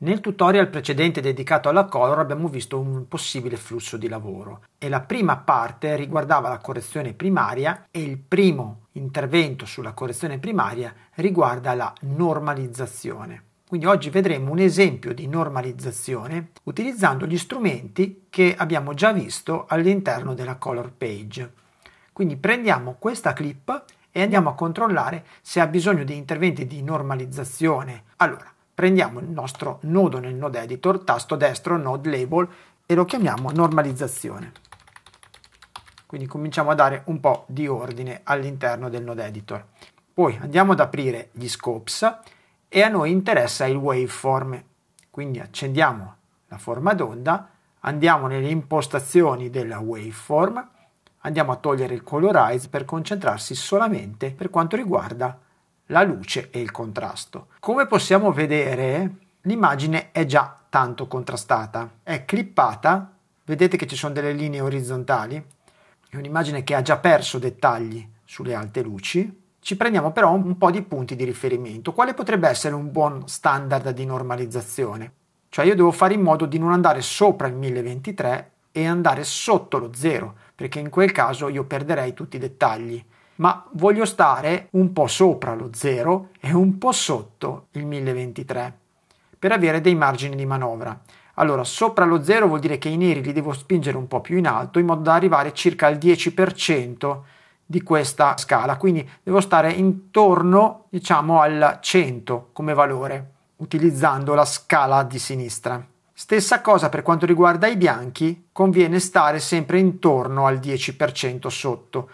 Nel tutorial precedente dedicato alla color abbiamo visto un possibile flusso di lavoro e la prima parte riguardava la correzione primaria e il primo intervento sulla correzione primaria riguarda la normalizzazione. Quindi oggi vedremo un esempio di normalizzazione utilizzando gli strumenti che abbiamo già visto all'interno della color page. Quindi prendiamo questa clip e andiamo a controllare se ha bisogno di interventi di normalizzazione. Allora, prendiamo il nostro nodo nel node editor, tasto destro, node label e lo chiamiamo normalizzazione. Quindi cominciamo a dare un po' di ordine all'interno del node editor. Poi andiamo ad aprire gli scopes e a noi interessa il waveform. Quindi accendiamo la forma d'onda, andiamo nelle impostazioni della waveform, andiamo a togliere il colorize per concentrarsi solamente per quanto riguarda la luce e il contrasto. Come possiamo vedere, l'immagine è già tanto contrastata, è clippata, vedete che ci sono delle linee orizzontali, è un'immagine che ha già perso dettagli sulle alte luci. Ci prendiamo però un po' di punti di riferimento. Quale potrebbe essere un buon standard di normalizzazione? Cioè io devo fare in modo di non andare sopra il 1023 e andare sotto lo 0, perché in quel caso io perderei tutti i dettagli ma voglio stare un po' sopra lo 0 e un po' sotto il 1023 per avere dei margini di manovra. Allora, sopra lo 0 vuol dire che i neri li devo spingere un po' più in alto in modo da arrivare circa al 10% di questa scala, quindi devo stare intorno, diciamo, al 100 come valore, utilizzando la scala di sinistra. Stessa cosa per quanto riguarda i bianchi, conviene stare sempre intorno al 10% sotto,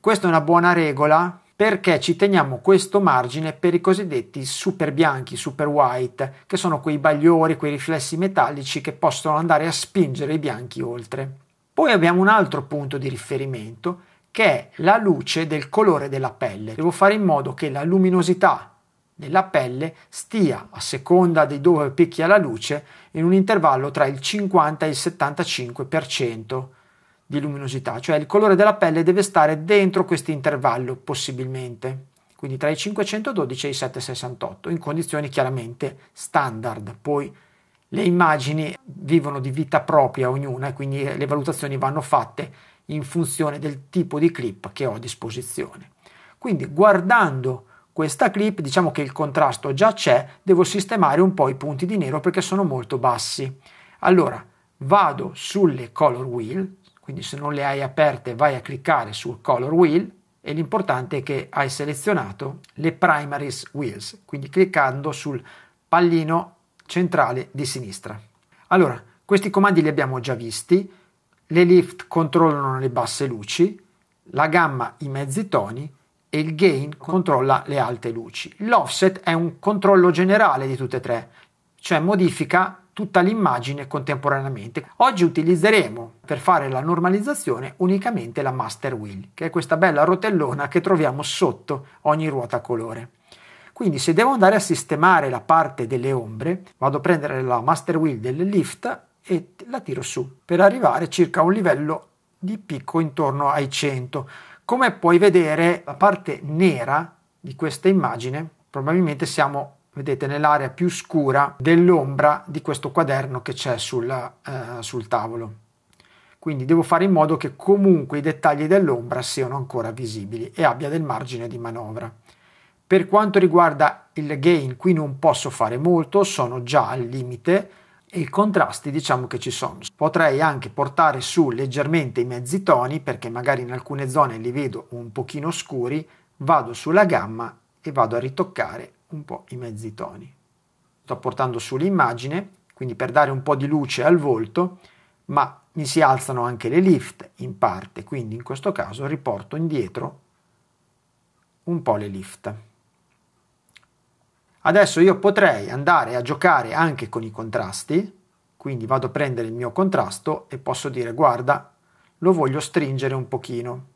questa è una buona regola perché ci teniamo questo margine per i cosiddetti super bianchi, super white, che sono quei bagliori, quei riflessi metallici che possono andare a spingere i bianchi oltre. Poi abbiamo un altro punto di riferimento che è la luce del colore della pelle. Devo fare in modo che la luminosità della pelle stia, a seconda di dove picchia la luce, in un intervallo tra il 50 e il 75% di luminosità, cioè il colore della pelle deve stare dentro questo intervallo possibilmente, quindi tra i 512 e i 768, in condizioni chiaramente standard. Poi le immagini vivono di vita propria ognuna e quindi le valutazioni vanno fatte in funzione del tipo di clip che ho a disposizione. Quindi guardando questa clip diciamo che il contrasto già c'è, devo sistemare un po' i punti di nero perché sono molto bassi. Allora vado sulle color wheel, quindi se non le hai aperte vai a cliccare sul color wheel e l'importante è che hai selezionato le primaries wheels, quindi cliccando sul pallino centrale di sinistra. Allora, questi comandi li abbiamo già visti, le lift controllano le basse luci, la gamma i mezzi toni e il gain controlla le alte luci. L'offset è un controllo generale di tutte e tre, cioè modifica tutta l'immagine contemporaneamente. Oggi utilizzeremo per fare la normalizzazione unicamente la master wheel, che è questa bella rotellona che troviamo sotto ogni ruota colore. Quindi se devo andare a sistemare la parte delle ombre, vado a prendere la master wheel del lift e la tiro su per arrivare circa a un livello di picco intorno ai 100. Come puoi vedere la parte nera di questa immagine, probabilmente siamo vedete nell'area più scura dell'ombra di questo quaderno che c'è sulla, eh, sul tavolo. Quindi devo fare in modo che comunque i dettagli dell'ombra siano ancora visibili e abbia del margine di manovra. Per quanto riguarda il gain, qui non posso fare molto, sono già al limite e i contrasti diciamo che ci sono. Potrei anche portare su leggermente i mezzi toni perché magari in alcune zone li vedo un pochino scuri, vado sulla gamma e vado a ritoccare un po' i mezzi toni. Sto portando su l'immagine, quindi per dare un po' di luce al volto, ma mi si alzano anche le lift in parte, quindi in questo caso riporto indietro un po' le lift. Adesso io potrei andare a giocare anche con i contrasti, quindi vado a prendere il mio contrasto e posso dire guarda, lo voglio stringere un pochino.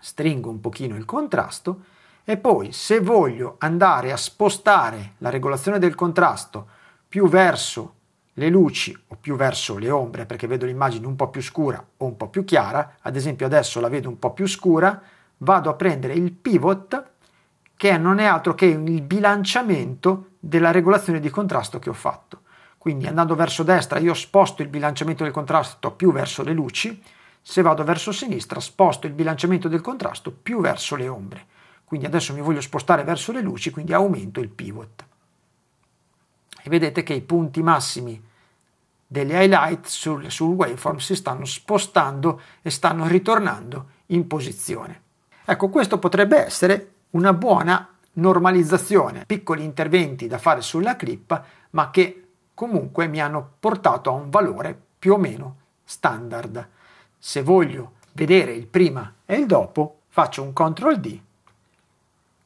Stringo un pochino il contrasto e poi se voglio andare a spostare la regolazione del contrasto più verso le luci o più verso le ombre perché vedo l'immagine un po' più scura o un po' più chiara, ad esempio adesso la vedo un po' più scura, vado a prendere il pivot che non è altro che il bilanciamento della regolazione di contrasto che ho fatto. Quindi andando verso destra io sposto il bilanciamento del contrasto più verso le luci, se vado verso sinistra sposto il bilanciamento del contrasto più verso le ombre. Quindi adesso mi voglio spostare verso le luci, quindi aumento il pivot. E vedete che i punti massimi degli highlight sul, sul waveform si stanno spostando e stanno ritornando in posizione. Ecco, questo potrebbe essere una buona normalizzazione, piccoli interventi da fare sulla clip, ma che comunque mi hanno portato a un valore più o meno standard. Se voglio vedere il prima e il dopo, faccio un CTRL D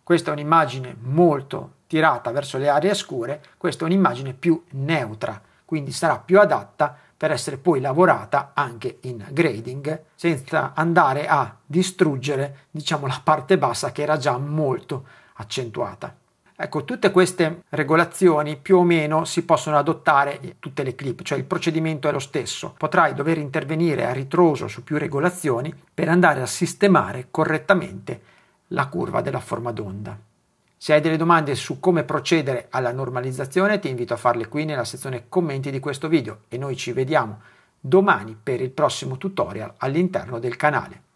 questa è un'immagine molto tirata verso le aree scure, questa è un'immagine più neutra, quindi sarà più adatta per essere poi lavorata anche in grading senza andare a distruggere diciamo la parte bassa che era già molto accentuata. Ecco, tutte queste regolazioni più o meno si possono adottare in tutte le clip, cioè il procedimento è lo stesso. Potrai dover intervenire a ritroso su più regolazioni per andare a sistemare correttamente la curva della forma d'onda. Se hai delle domande su come procedere alla normalizzazione ti invito a farle qui nella sezione commenti di questo video e noi ci vediamo domani per il prossimo tutorial all'interno del canale.